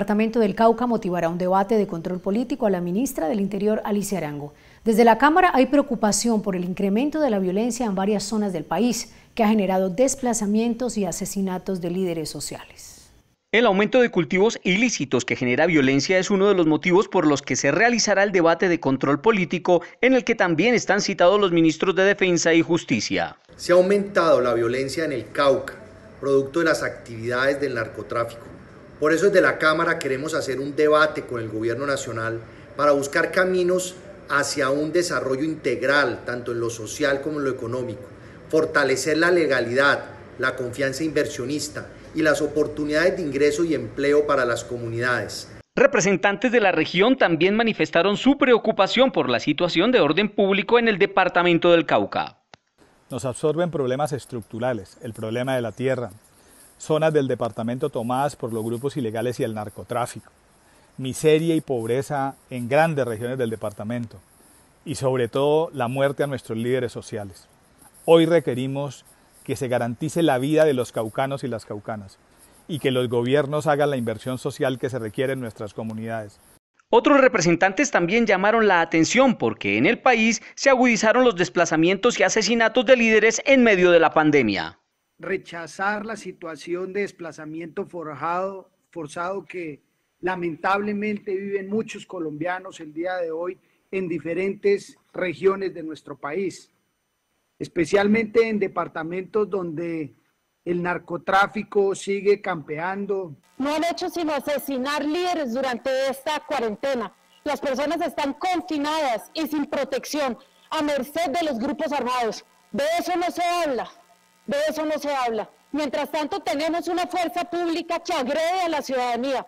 El Departamento del Cauca motivará un debate de control político a la ministra del Interior, Alicia Arango. Desde la Cámara hay preocupación por el incremento de la violencia en varias zonas del país, que ha generado desplazamientos y asesinatos de líderes sociales. El aumento de cultivos ilícitos que genera violencia es uno de los motivos por los que se realizará el debate de control político en el que también están citados los ministros de Defensa y Justicia. Se ha aumentado la violencia en el Cauca, producto de las actividades del narcotráfico por eso desde la Cámara queremos hacer un debate con el Gobierno Nacional para buscar caminos hacia un desarrollo integral, tanto en lo social como en lo económico, fortalecer la legalidad, la confianza inversionista y las oportunidades de ingreso y empleo para las comunidades. Representantes de la región también manifestaron su preocupación por la situación de orden público en el departamento del Cauca. Nos absorben problemas estructurales, el problema de la tierra, zonas del departamento tomadas por los grupos ilegales y el narcotráfico, miseria y pobreza en grandes regiones del departamento y sobre todo la muerte a nuestros líderes sociales. Hoy requerimos que se garantice la vida de los caucanos y las caucanas y que los gobiernos hagan la inversión social que se requiere en nuestras comunidades. Otros representantes también llamaron la atención porque en el país se agudizaron los desplazamientos y asesinatos de líderes en medio de la pandemia rechazar la situación de desplazamiento forjado, forzado que lamentablemente viven muchos colombianos el día de hoy en diferentes regiones de nuestro país, especialmente en departamentos donde el narcotráfico sigue campeando. No han hecho sino asesinar líderes durante esta cuarentena. Las personas están confinadas y sin protección, a merced de los grupos armados. De eso no se habla. De eso no se habla. Mientras tanto, tenemos una fuerza pública que agrede a la ciudadanía,